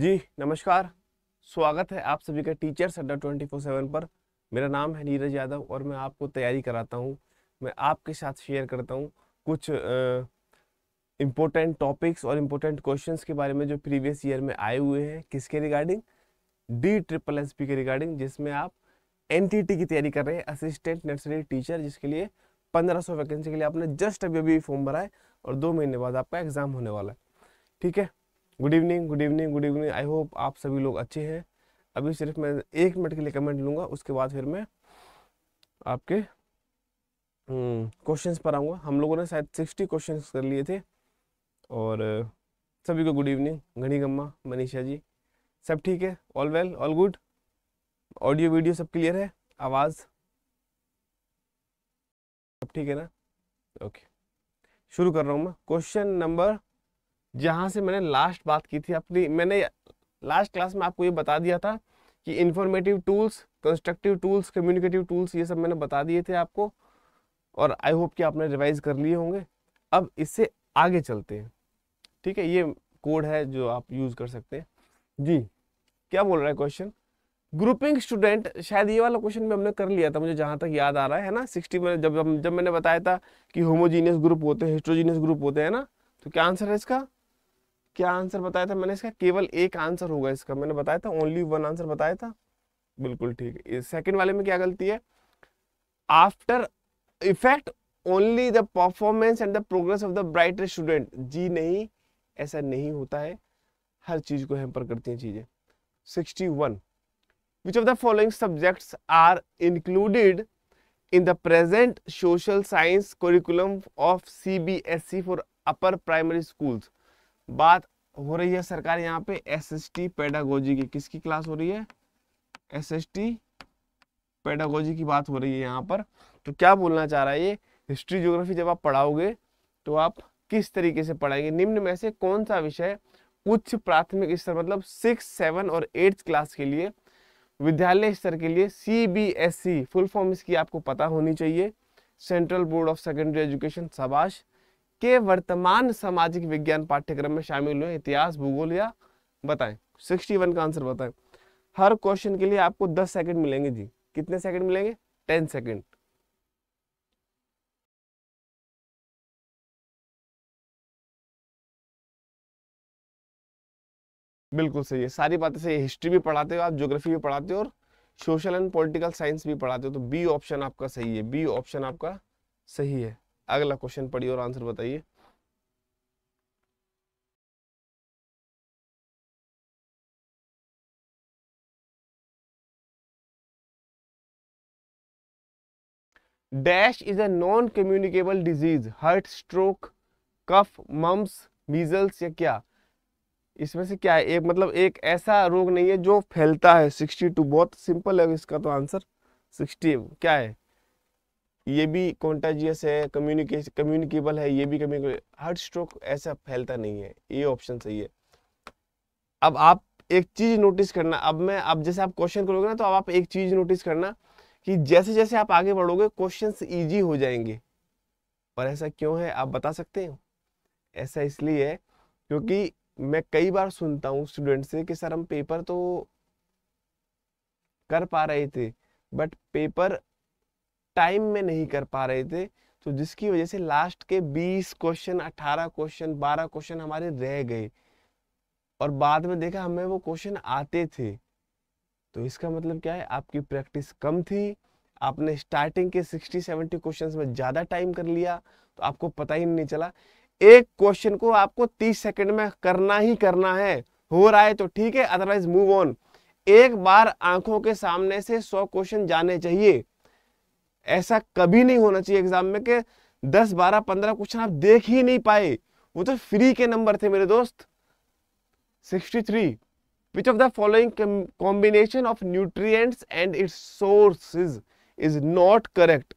जी नमस्कार स्वागत है आप सभी का टीचर्स अड्डा ट्वेंटी फोर सेवन पर मेरा नाम है नीरज यादव और मैं आपको तैयारी कराता हूँ मैं आपके साथ शेयर करता हूँ कुछ इम्पोर्टेंट टॉपिक्स और इम्पोर्टेंट क्वेश्चंस के बारे में जो प्रीवियस ईयर में आए हुए हैं किसके regarding D triple S P के रिगार्डिंग जिसमें आप एन टी टी की तैयारी कर रहे हैं असिस्टेंट नर्सरी टीचर जिसके लिए पंद्रह सौ वैकेंसी के लिए आपने जस्ट अभी अभी फॉर्म भरा है और दो महीने बाद आपका एग्जाम होने वाला है ठीक है good evening good evening good evening I hope आप सभी लोग अच्छे हैं अभी सिर्फ मैं एक मिनट के लिए कमेंट लूँगा उसके बाद फिर मैं आपके क्वेश्चंस हम्म, पर आऊँगा हम लोगों ने शायद सिक्सटी क्वेश्चंस कर लिए थे और सभी को गुड इवनिंग घनी गम्मा मनीषा जी सब ठीक है all well all good audio video सब क्लियर है आवाज़ सब ठीक है ना ओके शुरू कर रहा हूँ मैं क्वेश्चन नंबर जहाँ से मैंने लास्ट बात की थी अपनी मैंने लास्ट क्लास में आपको ये बता दिया था कि informative tools constructive tools communicative tools ये सब मैंने बता दिए थे आपको और आई होप कि आपने रिवाइज कर लिए होंगे अब इससे आगे चलते हैं ठीक है ये कोड है जो आप यूज़ कर सकते हैं जी क्या बोल रहा है क्वेश्चन ग्रुपिंग स्टूडेंट शायद ये वाला क्वेश्चन भी हमने कर लिया था मुझे जहाँ तक याद आ रहा है ना सिक्सटी में जब जब मैंने बताया था कि होमोजीनियस ग्रुप होते हैं हिस्ट्रोजीनियस ग्रुप होते हैं ना तो क्या आंसर है इसका क्या आंसर बताया था मैंने इसका केवल एक आंसर होगा इसका मैंने बताया था ओनली वन आंसर बताया था बिल्कुल ठीक है सेकंड वाले में क्या गलती है after effect only the performance and the progress of the brighter student जी नहीं ऐसा नहीं होता है हर चीज को हेम्पर करती हैं चीजें sixty one which of the following subjects are included social science present of C B S C for upper primary schools बात हो रही है सरकार यहाँ पे एस एस टी पेडागोजी की किसकी क्लास हो रही है एस एस टी पेडागोजी की बात हो रही है यहाँ पर तो क्या बोलना चाह रहा है ये हिस्ट्री ज्योग्राफी जब आप पढ़ाओगे तो आप किस तरीके से पढ़ाएंगे निम्न में से कौन सा विषय उच्च प्राथमिक स्तर मतलब सिक्स सेवन और एट्थ क्लास के लिए विद्यालय स्तर के लिए C B S E full form इसकी आपको पता होनी चाहिए central board of secondary education सबाश के वर्तमान सामाजिक विज्ञान पाठ्यक्रम में शामिल हुए इतिहास भूगोल या बताएं वन का आंसर बताएं हर क्वेश्चन के लिए आपको दस सेकंड मिलेंगे जी कितने सेकंड मिलेंगे टेन सेकंड बिल्कुल सही है सारी बातें सही हिस्ट्री भी पढ़ाते हो आप ज्योग्राफी भी पढ़ाते हो और सोशल एंड पॉलिटिकल साइंस भी पढ़ाते हो तो बी ऑप्शन आपका सही है बी ऑप्शन आपका सही है अगला क्वेश्चन पढ़िए और आंसर बताइए dash is a non communicable disease heart stroke cough mumps measles या क्या इसमें से क्या है एक मतलब एक ऐसा रोग नहीं है जो फैलता है 62 बहुत सिंपल है इसका तो आंसर 60 क्या है ये भी कॉन्टाजियस है कम्युनिकेश कम्युनिकेबल है ये भी कम्युनिकेबल हार्ट स्ट्रोक ऐसा फैलता नहीं है ये ऑप्शन सही है अब आप एक चीज नोटिस करना अब मैं अब जैसे आप क्वेश्चन करोगे ना तो अब आप एक चीज नोटिस करना कि जैसे जैसे आप आगे बढ़ोगे क्वेश्चन ईजी हो जाएंगे पर ऐसा क्यों है आप बता सकते हैं ऐसा इसलिए है क्योंकि मैं कई बार सुनता हूँ स्टूडेंट से कि सर हम पेपर तो कर पा रहे थे बट पेपर टाइम में नहीं कर पा रहे थे तो जिसकी वजह से लास्ट के 20 क्वेश्चन 18 क्वेश्चन 12 क्वेश्चन हमारे रह गए और बाद में देखा हमें वो क्वेश्चन आते थे तो इसका मतलब क्या है आपकी प्रैक्टिस कम थी आपने स्टार्टिंग के 60 70 क्वेश्चंस में ज़्यादा टाइम कर लिया तो आपको पता ही नहीं चला एक क्वेश्चन को आपको 30 सेकंड में करना ही करना है हो रहा है तो ठीक है अदरवाइज मूव ऑन एक बार आंखों के सामने से सौ क्वेश्चन जाने चाहिए ऐसा कभी नहीं होना चाहिए एग्जाम में कि 10, 12, 15 क्वेश्चन आप देख ही नहीं पाए वो तो फ्री के नंबर थे मेरे दोस्त 63 which of the following combination of nutrients and its sources is not correct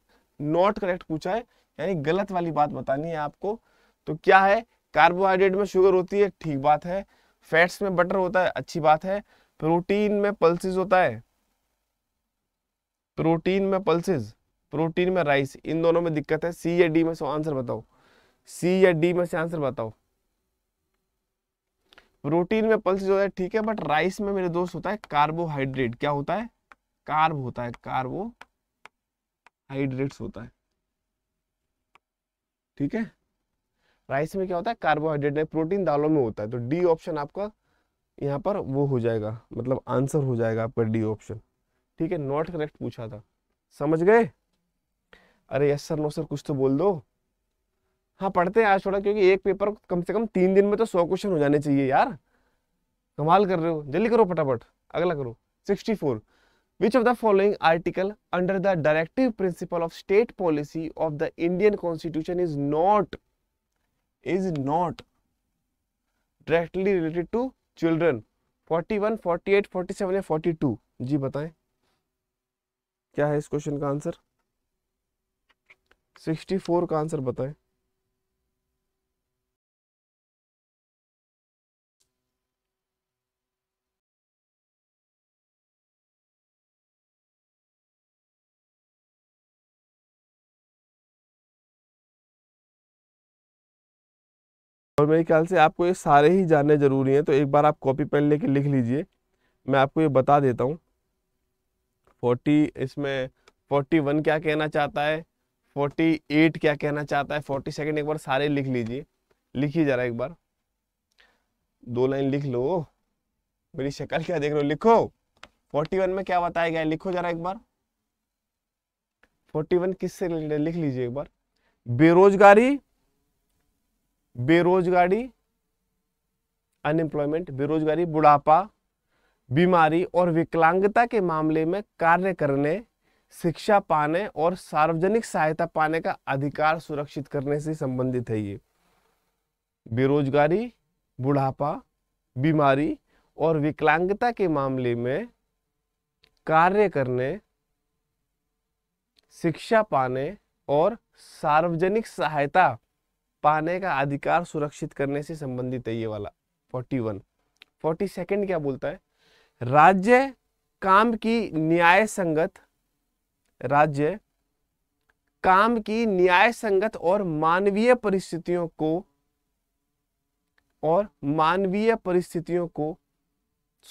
not correct पूछा है यानी गलत वाली बात बतानी है आपको तो क्या है कार्बोहाइड्रेट में शुगर होती है ठीक बात है फैट्स में बटर होता है अच्छी बात है प्रोटीन में पल्सिस होता है प्रोटीन में पल्सिस प्रोटीन में राइस इन दोनों में दिक्कत है सी या डी में से आंसर बताओ सी या डी में से आंसर बताओ प्रोटीन में पल्स जो है ठीक है बट राइस में मेरे दोस्त होता है कार्बोहाइड्रेट क्या होता है कार्ब होता है कार्बोहाइड्रेट्स होता है ठीक है राइस में क्या होता है कार्बोहाइड्रेट नहीं प्रोटीन दालों में होता है तो डी ऑप्शन आपका यहाँ पर वो हो जाएगा मतलब आंसर हो जाएगा आपका डी ऑप्शन ठीक है नॉट करेक्ट पूछा था समझ गए अरे यस सर नो सर कुछ तो बोल दो हाँ पढ़ते हैं आज थोड़ा क्योंकि एक पेपर कम से कम तीन दिन में तो सौ क्वेश्चन हो जाने चाहिए यार कमाल कर रहे हो जल्दी करो फटाफट अगला करो sixty four which of the following article under the directive principle of state policy of the Indian constitution is not is not directly related to children at forty 47 या 42 जी बताएं क्या है इस क्वेश्चन का आंसर सिक्सटी फोर का answer बताएं और मेरे ख्याल से आपको ये सारे ही जानने ज़रूरी हैं तो एक बार आप कॉपी पेन लेके लिख लीजिए मैं आपको ये बता देता हूँ फोर्टी इसमें फोर्टी वन क्या कहना चाहता है फोर्टी एट क्या कहना चाहता है फोर्टी सेकेंड एक बार सारे लिख लीजिए लिखिए जरा एक बार दो लाइन लिख लो मेरी शक्ल क्या देख रहे हो लिखो फोर्टी वन में क्या बताया गया है लिखो जरा एक बार फोर्टी वन किससे रिलेटेड लिख लीजिए एक बार बेरोजगारी बेरोजगारी अनएम्प्लॉयमेंट बेरोजगारी बुढ़ापा बीमारी और विकलांगता के मामले में कार्य करने शिक्षा पाने और सार्वजनिक सहायता पाने का अधिकार सुरक्षित करने से संबंधित है ये बेरोजगारी बुढ़ापा बीमारी और विकलांगता के मामले में कार्य करने शिक्षा पाने और सार्वजनिक सहायता पाने का अधिकार सुरक्षित करने से संबंधित है ये वाला फोर्टी वन फोर्टी सेकेंड क्या बोलता है राज्य काम की न्याय संगत राज्य काम की न्याय संगत और मानवीय परिस्थितियों को और मानवीय परिस्थितियों को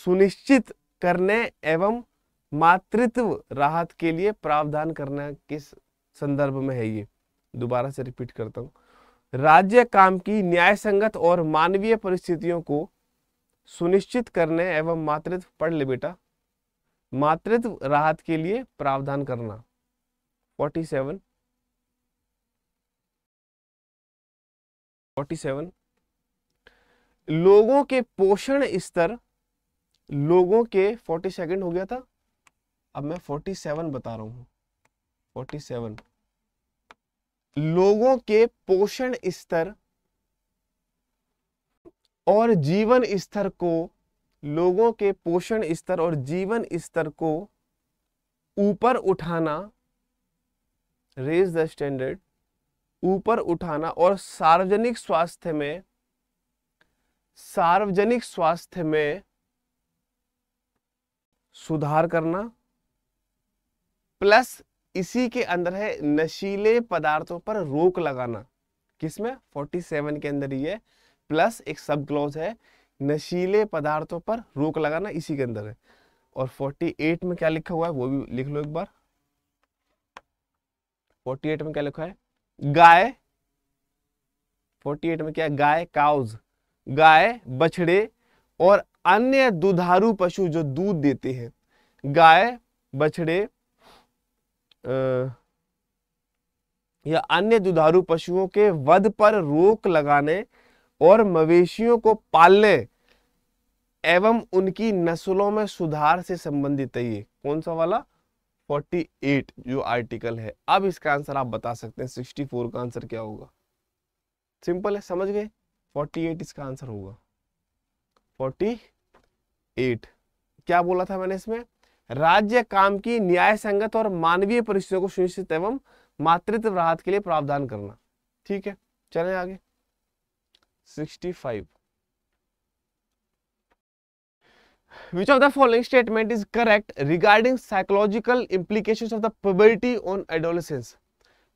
सुनिश्चित करने एवं मातृत्व राहत के लिए प्रावधान करना किस संदर्भ में है ये दोबारा से रिपीट करता हूं राज्य काम की न्याय संगत और मानवीय परिस्थितियों को सुनिश्चित करने एवं मातृत्व पढ़ ले बेटा मातृत्व राहत के लिए प्रावधान करना 47 47 लोगों के पोषण स्तर लोगों के फोर्टी सेकेंड हो गया था अब मैं फोर्टी सेवन बता रहा हूं फोर्टी सेवन लोगों के पोषण स्तर और जीवन स्तर को लोगों के पोषण स्तर और जीवन स्तर को ऊपर उठाना रेज द स्टैंडर्ड ऊपर उठाना और सार्वजनिक स्वास्थ्य में सार्वजनिक स्वास्थ्य में सुधार करना प्लस इसी के अंदर है नशीले पदार्थों पर रोक लगाना किसमें 47 के अंदर ही है प्लस एक सब क्लॉज है नशीले पदार्थों पर रोक लगाना इसी के अंदर है और 48 में क्या लिखा हुआ है वो भी लिख लो एक बार 48 में क्या लिखा है गाय 48 में क्या गाय काउज गाय बछड़े और अन्य दुधारू पशु जो दूध देते हैं गाय बछड़े या अन्य दुधारू पशुओं के वध पर रोक लगाने और मवेशियों को पालने एवं उनकी नस्लों में सुधार से संबंधित है ये कौन सा वाला 48 जो आर्टिकल है अब इसका आंसर आप बता सकते हैं 64 का आंसर क्या होगा सिंपल है समझ गए 48 इसका आंसर होगा 48 क्या बोला था मैंने इसमें राज्य काम की न्याय संगत और मानवीय परिस्थितियों को सुनिश्चित एवं मातृत्व राहत के लिए प्रावधान करना ठीक है चले आगे 65 which of the following statement is correct regarding psychological implications of the puberty on adolescence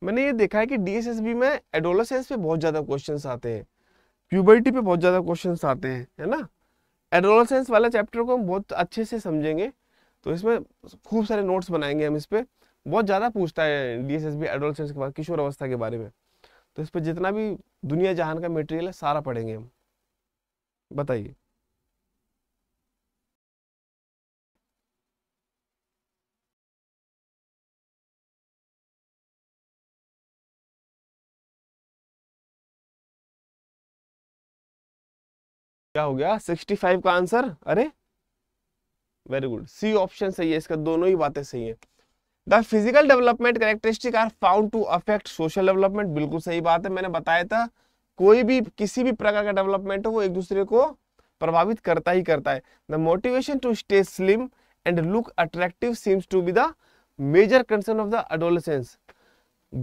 मैंने ये देखा है कि डीएसएसबी में एडोलसेंस पे बहुत ज़्यादा क्वेश्चंस आते हैं प्यूबर्टी पे बहुत ज़्यादा क्वेश्चंस आते हैं है ना एडोलसेंस वाला चैप्टर को हम बहुत अच्छे से समझेंगे तो इसमें खूब सारे नोट्स बनाएंगे हम इस पर बहुत ज़्यादा पूछता है डीएसएसबी एडोलसेंस के बाद किशोर अवस्था के बारे में तो इस पर जितना भी दुनिया जहान का मेटेरियल है सारा पढ़ेंगे हम बताइए क्या हो गया 65 का आंसर अरे वेरी गुड सी ऑप्शन सही है इसका दोनों ही बातें सही है the physical development characteristic are found to affect social development बिल्कुल सही बात है मैंने बताया था कोई भी किसी भी प्रकार का डेवलपमेंट हो वो एक दूसरे को प्रभावित करता ही करता है the motivation to stay slim and look attractive seems to be the major concern of the adolescence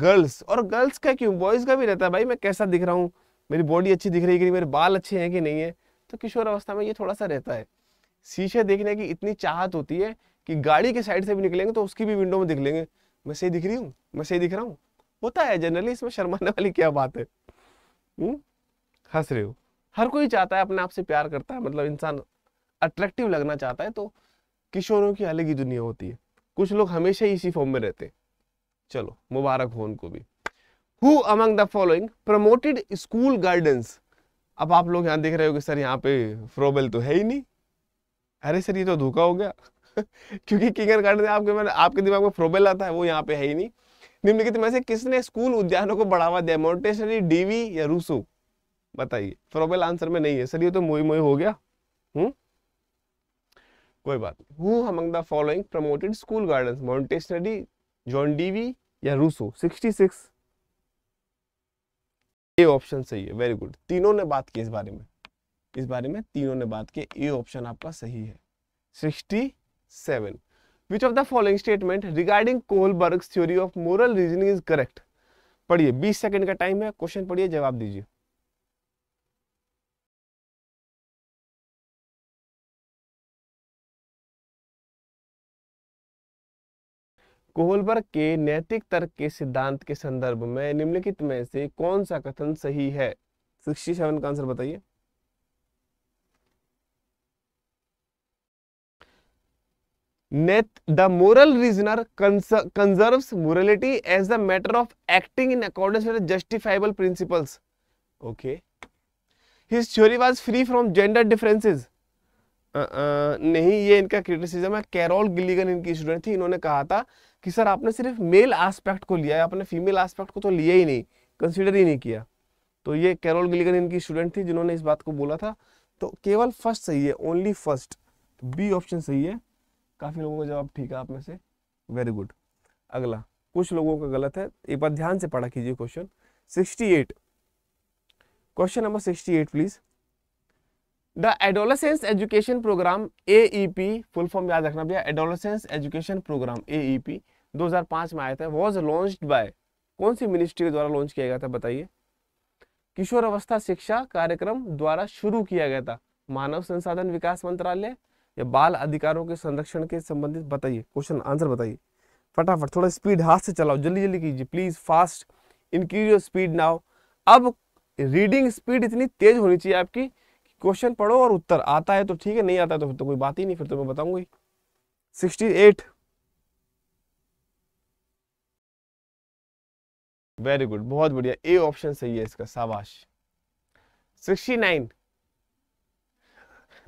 girls और गर्ल्स का क्यों बॉयज का भी रहता है भाई मैं कैसा दिख रहा हूँ मेरी बॉडी अच्छी दिख रही है कि मेरे बाल अच्छे हैं कि नहीं है तो किशोर अवस्था में ये थोड़ा सा रहता है शीशे देखने की इतनी चाहत होती है कि गाड़ी के साइड से भी निकलेंगे तो उसकी भी विंडो में दिख लेंगे मैं सही दिख रही हूँ मैं सही दिख रहा हूँ होता है जनरली इसमें शर्माने वाली क्या बात है हम्म? हंस रहे हो हर कोई चाहता है अपने आप से प्यार करता है मतलब इंसान अट्रैक्टिव लगना चाहता है तो किशोरों की अलग ही दुनिया होती है कुछ लोग हमेशा ही इसी फॉर्म में रहते हैं चलो मुबारक हो उनको भी who among the following promoted school gardens अब आप लोग यहाँ देख रहे हो कि सर यहाँ पे फ्रोबेल तो है ही नहीं अरे सर ये तो धोखा हो गया क्योंकि किंगर गार्डन आपके मैंने आपके दिमाग में फ्रोबेल आता है वो यहाँ पे है ही नहीं निम्नलिखित में से किसने स्कूल उद्यानों को बढ़ावा दिया मोन्टेसरी डीवी या रूसो बताइए फ्रोबेल आंसर में नहीं है सर ये तो मोई मोई हो गया हम्म कोई बात नहीं who the following promoted school garden Montessori John Dewey या रूसो सिक्स ए ऑप्शन सही है वेरी गुड तीनों ने बात की इस बारे में इस बारे में तीनों ने बात की ए ऑप्शन आपका सही है sixty seven which of the following statement regarding Kohlberg theory of moral reasoning is correct पढ़िए बीस सेकेंड का टाइम है क्वेश्चन पढ़िए जवाब दीजिए कोहलबर्ग के नैतिक तर्क के सिद्धांत के संदर्भ में निम्नलिखित में से कौन सा कथन सही है 67 का आंसर बताइए net the moral reasoner conserve morality as the matter of acting in according justifiable principles okay his theory was free from gender differences नहीं ये इनका क्रिटिसिजम है कैरोल गिलीगन इनकी स्टूडेंट थी इन्होंने कहा था कि सर आपने सिर्फ मेल आस्पेक्ट को लिया आपने फीमेल आस्पेक्ट को तो लिया ही नहीं कंसिडर ही नहीं किया तो ये कैरोल गिलीगन इनकी स्टूडेंट थी जिन्होंने इस बात को बोला था तो केवल फर्स्ट सही है ओनली फर्स्ट बी ऑप्शन सही है काफ़ी लोगों का जवाब ठीक है आप में से वेरी गुड अगला कुछ लोगों का गलत है एक बार ध्यान से पढ़ा कीजिए question 68 question number 68 please the adolescence education programme AEP full form याद रखना भैया एडोलसेंस एजुकेशन प्रोग्राम एईपी 2005 में आया था वॉज लॉन्च बाय कौन सी मिनिस्ट्री के द्वारा लॉन्च किया गया था बताइए किशोर अवस्था शिक्षा कार्यक्रम द्वारा शुरू किया गया था मानव संसाधन विकास मंत्रालय या बाल अधिकारों के संरक्षण के संबंधित बताइए क्वेश्चन आंसर बताइए फटाफट थोड़ा स्पीड हाथ से चलाओ जल्दी जल्दी कीजिए please fast increase your speed now अब रीडिंग स्पीड इतनी तेज होनी चाहिए आपकी क्वेश्चन पढ़ो और उत्तर आता है तो ठीक है नहीं आता है तो फिर तो कोई बात ही नहीं फिर तो मैं बताऊंगी सिक्सटी एट वेरी गुड बहुत बढ़िया ए ऑप्शन सही है इसका शाबाश sixty nine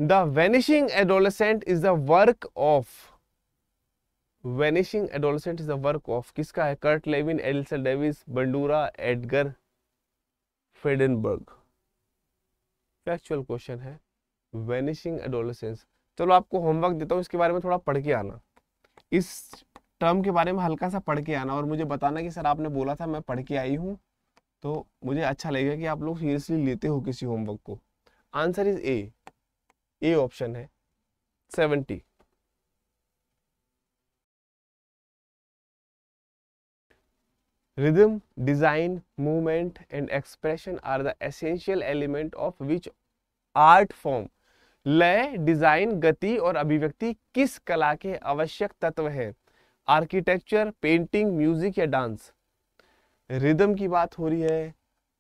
the vanishing adolescent is the work of vanishing adolescent is the work of किसका है Kurt Lewin Allison Davis Bandura Edgar Friedenberg actual question है वेनिशिंग एडोलसेंस चलो आपको होमवर्क देता हूँ इसके बारे में थोड़ा पढ़ के आना इस टर्म के बारे में हल्का सा पढ़ के आना और मुझे बताना कि सर आपने बोला था मैं पढ़ के आई हूँ तो मुझे अच्छा लगेगा कि आप लोग सीरियसली लेते हो किसी होमवर्क को answer is A A option है seventy rhythm design movement and expression are the essential element of which art form लय डिजाइन गति और अभिव्यक्ति किस कला के आवश्यक तत्व हैं? आर्किटेक्चर पेंटिंग म्यूजिक या डांस रिदम की बात हो रही है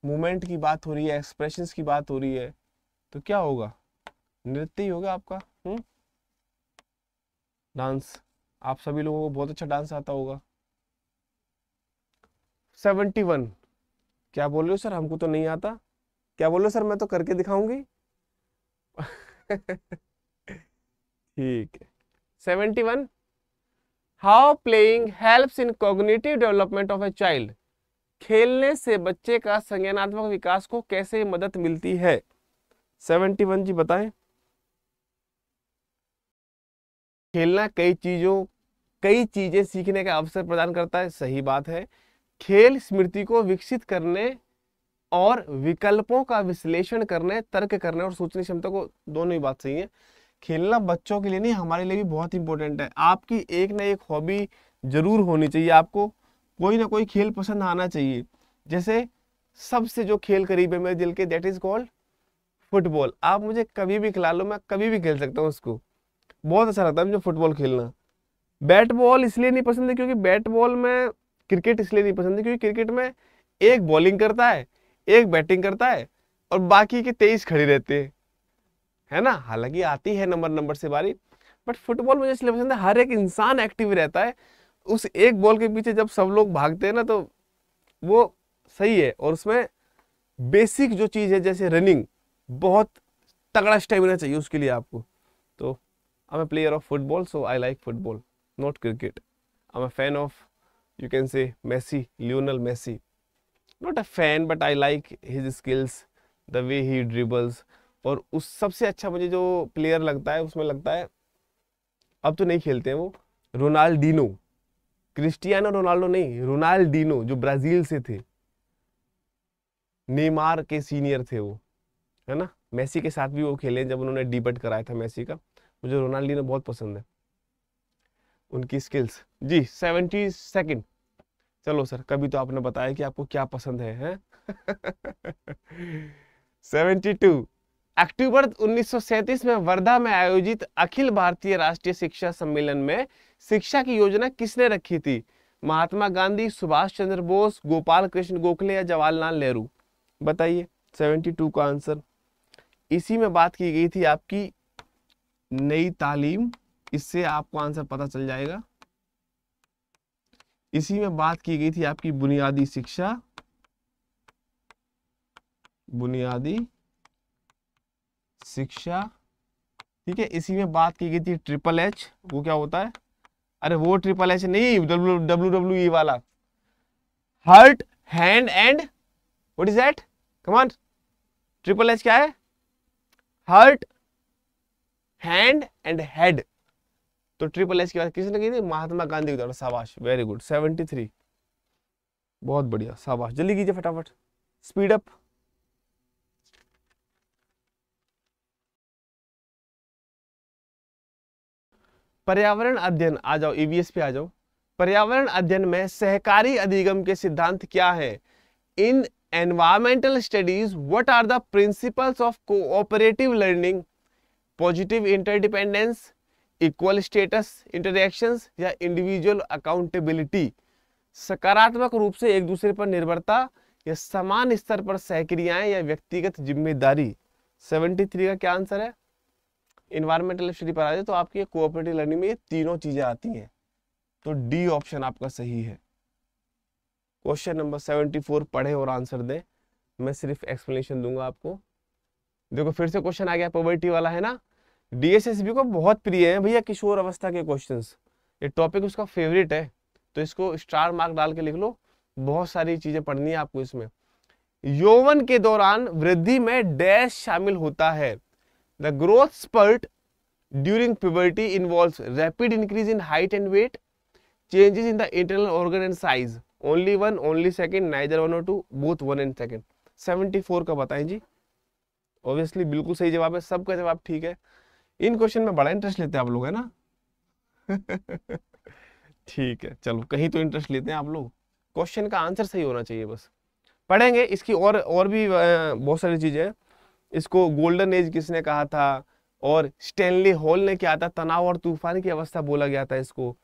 मूवमेंट की बात हो रही है एक्सप्रेशन की बात हो रही है तो क्या होगा नृत्य ही होगा आपका हुँ? हम्म? डांस आप सभी लोगों को बहुत अच्छा डांस आता होगा सेवेंटी वन क्या बोल रहे हो सर हमको तो नहीं आता क्या बोल रहे हो सर मैं तो करके दिखाऊंगी ठीक है seventy one how playing helps in cognitive development of a child खेलने से बच्चे का संज्ञानात्मक विकास को कैसे मदद मिलती है सेवेंटी वन जी बताएं खेलना कई चीज़ों कई चीज़ें सीखने का अवसर प्रदान करता है सही बात है खेल स्मृति को विकसित करने और विकल्पों का विश्लेषण करने तर्क करने और सोचने क्षमता को दोनों ही बात सही है खेलना बच्चों के लिए नहीं हमारे लिए भी बहुत इंपॉर्टेंट है आपकी एक ना एक हॉबी जरूर होनी चाहिए आपको कोई ना कोई खेल पसंद आना चाहिए जैसे सबसे जो खेल करीब है मेरे दिल के दैट इज कॉल्ड फुटबॉल आप मुझे कभी भी खिला लो मैं कभी भी खेल सकता हूँ उसको बहुत अच्छा लगता है मुझे फुटबॉल खेलना बैट बॉल इसलिए नहीं पसंद है क्योंकि बैट बॉल में क्रिकेट इसलिए नहीं पसंद है क्योंकि क्रिकेट में एक बॉलिंग करता है एक बैटिंग करता है और बाकी के तेईस खड़े रहते हैं है ना हालांकि आती है नंबर नंबर से बारी बट फुटबॉल मुझे इसलिए पसंद है हर एक इंसान एक्टिव रहता है उस एक बॉल के पीछे जब सब लोग भागते हैं ना तो वो सही है और उसमें बेसिक जो चीज़ है जैसे रनिंग बहुत तगड़ा स्टेमिना चाहिए उसके लिए आपको तो I'm a player of football, so I like football, not cricket. I'm a fan of, you can say, Messi, Lionel Messi. Not a fan, but I like his skills, the way he dribbles. और उस सबसे अच्छा मुझे जो player लगता है उसमें लगता है अब तो नहीं खेलते हैं वो रोनाल्डिनो क्रिस्टियानो रोनाल्डो नहीं रोनाल्डिनो जो ब्राज़ील से थे नेमार के सीनियर थे वो है ना मेसी के साथ भी वो खेले जब उन्होंने डिबेट कराया था मेसी का मुझे रोनाल्डिनो बहुत पसंद है उनकी स्किल्स जी सेवेंटी सेकेंड चलो सर कभी तो आपने बताया कि आपको क्या पसंद है हैं सेवेंटी टू अक्टूबर 1937 में वर्धा में आयोजित अखिल भारतीय राष्ट्रीय शिक्षा सम्मेलन में शिक्षा की योजना किसने रखी थी महात्मा गांधी सुभाष चंद्र बोस गोपाल कृष्ण गोखले या जवाहरलाल नेहरू बताइए 72 का आंसर इसी में बात की गई थी आपकी नई तालीम इससे आपको आंसर पता चल जाएगा इसी में बात की गई थी आपकी बुनियादी शिक्षा बुनियादी शिक्षा ठीक है इसी में बात की गई थी ट्रिपल एच वो क्या होता है अरे वो ट्रिपल एच नहीं डब्ल्यू डब्ल्यू डब्ल्यू ई वाला heart hand and what is that come on triple H क्या है हर्ट हैंड एंड हेड तो ट्रिपल एच की बात किसने की थी महात्मा गांधी द्वारा शाबाश वेरी गुड सेवेंटी थ्री बहुत बढ़िया शाबाश जल्दी कीजिए फटाफट स्पीड अप पर्यावरण अध्ययन आ जाओ ईवीएस e पे आ जाओ पर्यावरण अध्ययन में सहकारी अधिगम के सिद्धांत क्या है in environmental studies what are the principles of cooperative learning positive interdependence equal status interactions या इंडिविजुअल अकाउंटेबिलिटी सकारात्मक रूप से एक दूसरे पर निर्भरता या समान स्तर पर सहक्रियाएं या व्यक्तिगत जिम्मेदारी 73 का क्या आंसर है इन्वायरमेंटल स्टडी पर आ जाए तो आपकी कोऑपरेटिव लर्निंग में ये तीनों चीजें आती हैं तो डी ऑप्शन आपका सही है क्वेश्चन नंबर 74 पढ़े और आंसर दें मैं सिर्फ एक्सप्लेनेशन दूंगा आपको देखो फिर से क्वेश्चन आ गया पॉवर्टी वाला है ना डीएसएसबी को बहुत प्रिय है भैया किशोर अवस्था के क्वेश्चन ये टॉपिक उसका फेवरेट है तो इसको स्टार मार्क डाल के लिख लो बहुत सारी चीजें पढ़नी है आपको इसमें यौवन के दौरान वृद्धि में डैश शामिल होता है the growth spurt during puberty involve rapid increase in height and weight changes in the internal organ and size only one only second neither one और two both one and second seventy four का बताएं जी obviously बिल्कुल सही जवाब है सबका जवाब ठीक है इन क्वेश्चन में बड़ा इंटरेस्ट लेते हैं आप लोग है ना ठीक है चलो कहीं तो इंटरेस्ट लेते हैं आप लोग क्वेश्चन का आंसर सही होना चाहिए बस पढ़ेंगे इसकी और और भी बहुत सारी चीज़ें इसको गोल्डन एज किसने कहा था और स्टैनली हॉल ने क्या था तनाव और तूफान की अवस्था बोला गया था इसको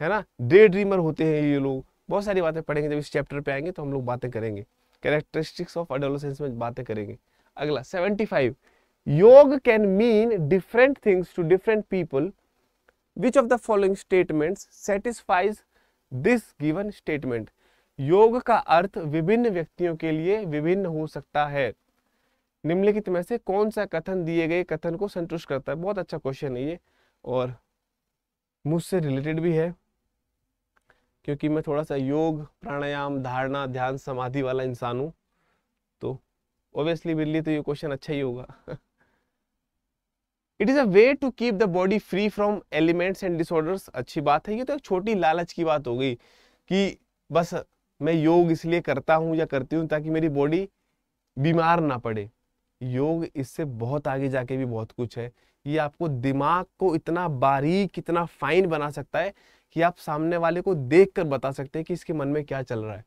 है ना डे ड्रीमर होते हैं ये लोग बहुत सारी बातें पढ़ेंगे जब इस चैप्टर पे आएंगे तो हम लोग बातें करेंगे कैरेक्टरिस्टिक्स ऑफ एडोलोसेंस में बातें करेंगे अगला seventy five yoga can mean different things to different people which of the following statement satisfies this given statement योग का अर्थ विभिन्न व्यक्तियों के लिए विभिन्न हो सकता है निम्नलिखित में से कौन सा कथन दिए गए कथन को संतुष्ट करता है बहुत अच्छा क्वेश्चन है ये और मुझसे रिलेटेड भी है क्योंकि मैं थोड़ा सा योग प्राणायाम धारणा ध्यान समाधि वाला इंसान हूं तो ऑब्वियसली मेरे लिए तो ये क्वेश्चन अच्छा ही होगा it is a way to keep the body free from elements and disorders अच्छी बात है ये तो एक छोटी लालच की बात हो गई कि बस मैं योग इसलिए करता हूँ या करती हूँ ताकि मेरी बॉडी बीमार ना पड़े योग इससे बहुत आगे जाके भी बहुत कुछ है ये आपको दिमाग को इतना बारीक इतना फाइन बना सकता है कि आप सामने वाले को देखकर बता सकते हैं कि इसके मन में क्या चल रहा है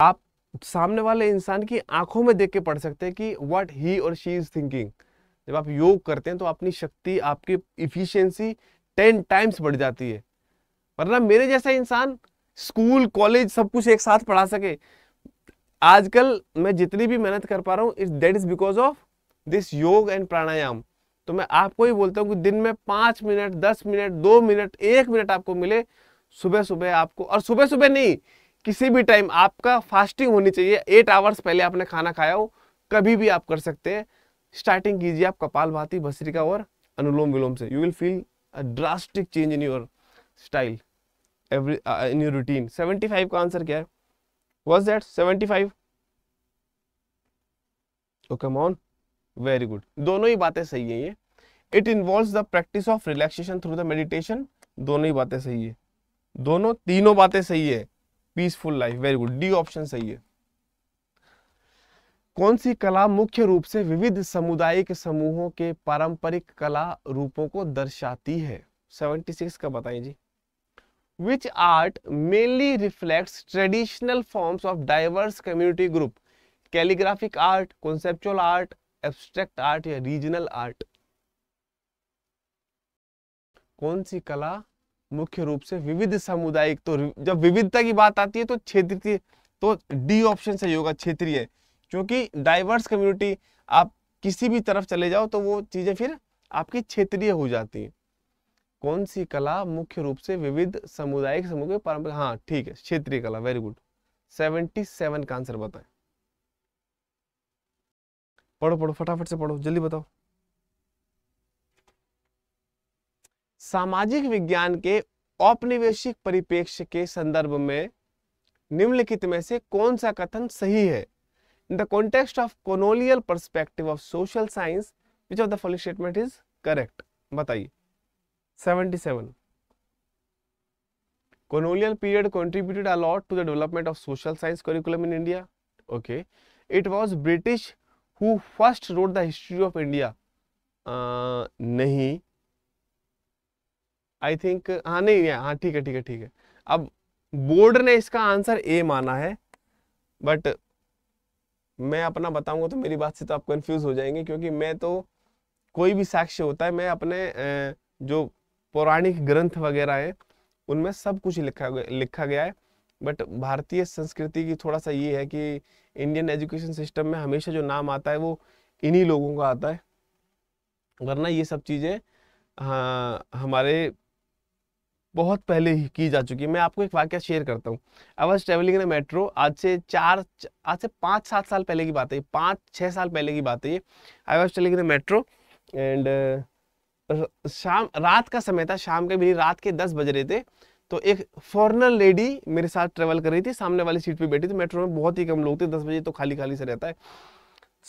आप सामने वाले इंसान की आंखों में देख के पढ़ सकते हैं कि व्हाट ही और शी इज थिंकिंग जब आप योग करते हैं तो अपनी शक्ति आपकी इफिशियंसी टेन टाइम्स बढ़ जाती है वरना मेरे जैसा इंसान स्कूल कॉलेज सब कुछ एक साथ पढ़ा सके आजकल मैं जितनी भी मेहनत कर पा रहा हूँ it that is because of this yoga and pranayama तो मैं आपको ही बोलता हूँ कि दिन में पाँच मिनट दस मिनट दो मिनट एक मिनट आपको मिले सुबह सुबह आपको और सुबह सुबह नहीं किसी भी टाइम आपका फास्टिंग होनी चाहिए एट आवर्स पहले आपने खाना खाया हो कभी भी आप कर सकते हैं स्टार्टिंग कीजिए आप कपाल भाती भस्रिका और अनुलोम विलोम से you will feel a drastic change in your style every in your routine five का आंसर क्या है was that seventy five okay on very good दोनों ही बातें सही है ये it involve the practice of relaxation through the meditation दोनों ही बातें सही है दोनों तीनों बातें सही है peaceful life very good D option सही है कौन सी कला मुख्य रूप से विविध सामुदायिक समूहों के पारंपरिक कला रूपों को दर्शाती है 76 का बताइए जी which art mainly reflect traditional forms of diverse community group calligraphic art conceptual art abstract art या रीजनल आर्ट कौन सी कला मुख्य रूप से विविध सामुदायिक तो जब विविधता की बात आती है तो क्षेत्रीय तो डी ऑप्शन सही होगा क्षेत्रीय क्योंकि डाइवर्स कम्युनिटी आप किसी भी तरफ चले जाओ तो वो चीजें फिर आपकी क्षेत्रीय हो जाती है कौन सी कला मुख्य रूप से विविध सामुदायिक समूह के पारंपरिक हाँ ठीक है क्षेत्रीय कला वेरी गुड सेवेंटी सेवन का आंसर बताए पढ़ो पढ़ो फटाफट से पढ़ो जल्दी बताओ सामाजिक विज्ञान के औपनिवेशिक परिपेक्ष के संदर्भ में निम्नलिखित में से कौन सा कथन सही है in the context of colonial perspective of social science which of the following statement is correct बताइए 77 colonial period contributed a lot to the development of social science curriculum in India okay it was British who first wrote the history of India नहीं I think हाँ नहीं हाँ ठीक है ठीक है ठीक है अब बोर्ड ने इसका आंसर ए माना है बट मैं अपना बताऊंगा तो मेरी बात से तो आप कंफ्यूज हो जाएंगे क्योंकि मैं तो कोई भी साक्ष्य होता है मैं अपने जो पौराणिक ग्रंथ वगैरह हैं उनमें सब कुछ लिखा लिखा गया है बट भारतीय संस्कृति की थोड़ा सा ये है कि इंडियन एजुकेशन सिस्टम में हमेशा जो नाम आता है वो इन्हीं लोगों का आता है वरना ये सब चीज़ें हाँ हमारे बहुत पहले ही की जा चुकी है मैं आपको एक वाक्य शेयर करता हूँ I was travelling in metro आज से चार आज से पाँच सात साल पहले की बात है पाँच छः साल पहले की बात है ये I was travelling in metro and शाम रात का समय था शाम के मेरी रात के दस बज रहे थे तो एक फॉरनर लेडी मेरे साथ ट्रेवल कर रही थी सामने वाली सीट पे बैठी थी मेट्रो में बहुत ही कम लोग थे दस बजे तो खाली खाली से रहता है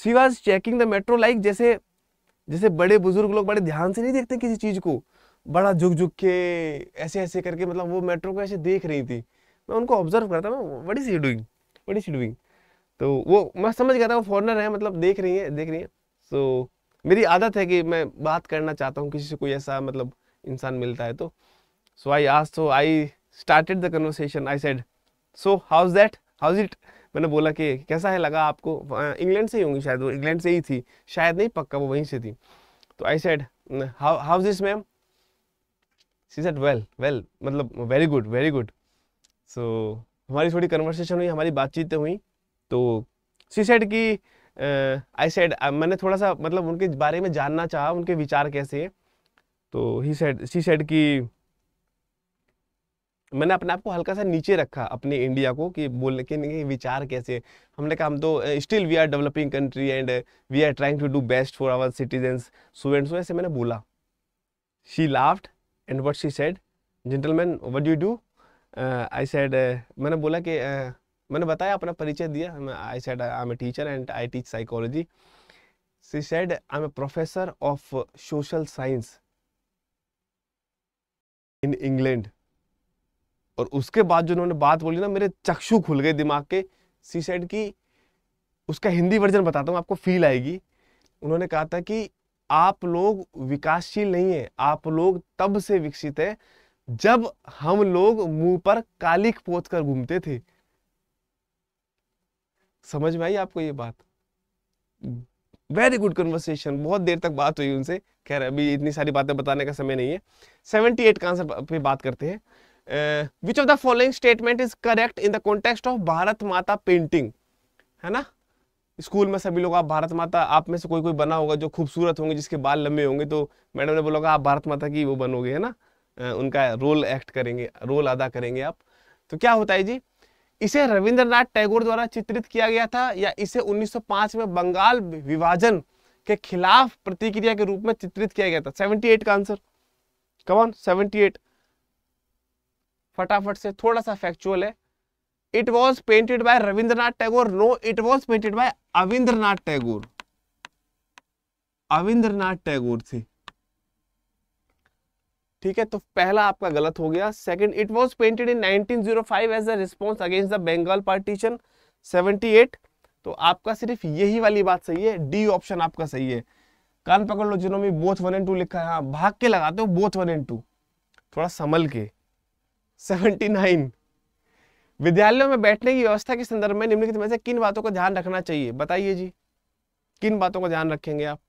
she was checking the metro like जैसे जैसे बड़े बुजुर्ग लोग बड़े ध्यान से नहीं देखते किसी चीज़ को बड़ा झुक झुक के ऐसे ऐसे करके मतलब वो मेट्रो को ऐसे देख रही थी मैं उनको ऑब्जर्व कर रहा था मैं what is you doing what is doing तो वो मैं समझ गया था वो फॉरनर है मतलब देख रही है देख रही है सो so, मेरी आदत है कि मैं बात करना चाहता हूँ किसी से कोई ऐसा मतलब इंसान मिलता है तो सो आई आज तो I started the conversation I said so how's that how's it मैंने बोला कि कैसा है लगा आपको इंग्लैंड से ही होंगी शायद वो इंग्लैंड से ही थी शायद नहीं पक्का वो वहीं से थी तो I said how's this ma'am she said well well मतलब very good very good so हमारी थोड़ी कन्वर्सेशन हुई हमारी बातचीत हुई तो सी सेट की आई सेड मैंने थोड़ा सा मतलब उनके बारे में जानना चाहा उनके विचार कैसे हैं तो ही सेड सी सेड कि मैंने अपने आप को हल्का सा नीचे रखा अपने इंडिया को कि बोलने के नहीं विचार कैसे हमने कहा हम तो still we are developing country and we are trying to do best for our citizens so and so ऐसे मैंने बोला she laughed and what she said gentleman what you do I said मैंने बोला कि uh, मैंने बताया अपना परिचय दिया I said I am a teacher and I teach psychology she said I am a professor of social science in England और उसके बाद जो उन्होंने बात बोली ना मेरे चक्षु खुल गए दिमाग के सी सेड की उसका हिंदी वर्जन बताता हूँ आपको फील आएगी उन्होंने कहा था कि आप लोग विकासशील नहीं है आप लोग तब से विकसित है जब हम लोग मुंह पर कालिक पोत कर घूमते थे समझ में आई आपको ये बात वेरी गुड कन्वर्सेशन बहुत देर तक बात हुई उनसे खैर अभी इतनी सारी बातें बताने का समय नहीं है सेवेंटी एट का आंसर पे बात करते हैं which of the following statement is correct in the context of Bharat Mata painting है ना स्कूल में सभी लोग आप भारत माता आप में से कोई कोई बना होगा जो खूबसूरत होंगे जिसके बाल लंबे होंगे तो मैडम ने बोला आप भारत माता की वो बनोगे है ना उनका रोल एक्ट करेंगे रोल अदा करेंगे आप तो क्या होता है जी इसे रविंद्रनाथ टैगोर द्वारा चित्रित किया गया था या इसे 1905 में बंगाल विभाजन के खिलाफ प्रतिक्रिया के रूप में चित्रित किया गया था 78 का आंसर कमान 78 फटाफट से थोड़ा सा फैक्चुअल है it was painted by Rabindranath Tagore no it was painted by Abanindranath Tagore Abanindranath Tagore थी ठीक है तो पहला आपका गलत हो गया second it was painted in 1905 as a response against the Bengal partition 78 तो आपका सिर्फ यही वाली बात सही है डी ऑप्शन आपका सही है कान पकड़ लो जिन्होंने में बोथ वन एंड टू लिखा है हाँ भाग के लगाते हो बोथ वन एंड टू थोड़ा संभल के 79 विद्यालयों में बैठने की व्यवस्था के संदर्भ में निम्नलिखित में से किन बातों का ध्यान रखना चाहिए बताइए जी किन बातों का ध्यान रखेंगे आप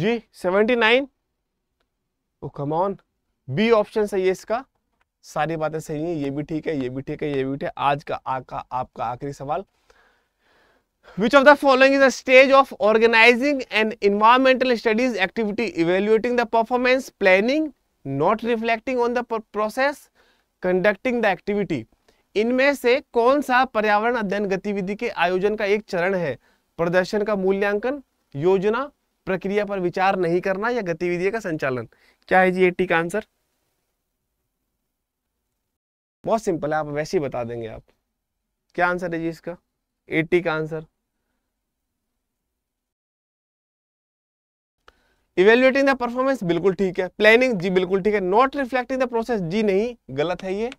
जी 79 oh come on B option सही है इसका सारी बातें सही हैं ये भी ठीक है ये भी ठीक है ये भी ठीक है आज का आका, आपका आखिरी सवाल which of the following is the stage of organising and environmental studies activity evaluating the performance planning not reflecting on the process conducting the activity इनमें से कौन सा पर्यावरण अध्ययन गतिविधि के आयोजन का एक चरण है प्रदर्शन का मूल्यांकन योजना प्रक्रिया पर विचार नहीं करना या गतिविधि का संचालन क्या है जी एट्टी का आंसर बहुत सिंपल है आप वैसे ही बता देंगे आप क्या आंसर है जी इसका एट्टी का आंसर इवेल्युएटिंग द परफॉर्मेंस बिल्कुल ठीक है प्लानिंग जी बिल्कुल ठीक है नॉट रिफ्लेक्टिंग द प्रोसेस जी नहीं गलत है ये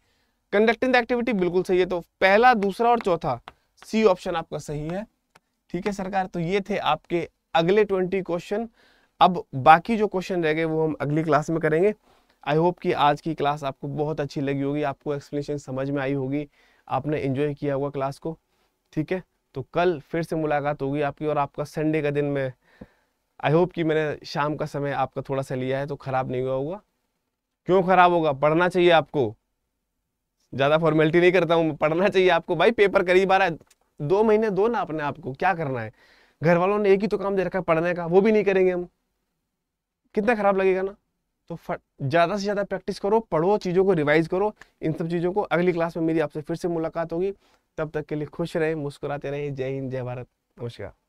कंडक्टिंग द एक्टिविटी बिल्कुल सही है तो पहला दूसरा और चौथा सी ऑप्शन आपका सही है ठीक है सरकार तो ये थे आपके अगले ट्वेंटी क्वेश्चन अब बाकी जो क्वेश्चन रह गए वो हम अगली क्लास में करेंगे आई होप कि आज की क्लास आपको बहुत अच्छी लगी होगी आपको एक्सप्लेनेशन समझ में आई होगी आपने इन्जॉय किया होगा क्लास को ठीक है तो कल फिर से मुलाकात होगी आपकी और आपका संडे का दिन में आई होप कि मैंने शाम का समय आपका थोड़ा सा लिया है तो ख़राब नहीं हुआ होगा क्यों ख़राब होगा पढ़ना चाहिए आपको ज़्यादा फॉर्मेलिटी नहीं करता हूँ पढ़ना चाहिए आपको भाई पेपर करीब आ रहा है दो महीने दो ना अपने आपको क्या करना है घर वालों ने एक ही तो काम दे रखा है पढ़ने का वो भी नहीं करेंगे हम कितना खराब लगेगा ना तो ज़्यादा से ज़्यादा प्रैक्टिस करो पढ़ो चीज़ों को रिवाइज करो इन सब चीज़ों को अगली क्लास में मेरी आपसे फिर से मुलाकात होगी तब तक के लिए खुश रहें मुस्कुराते रहें जय हिंद जय भारत नमस्कार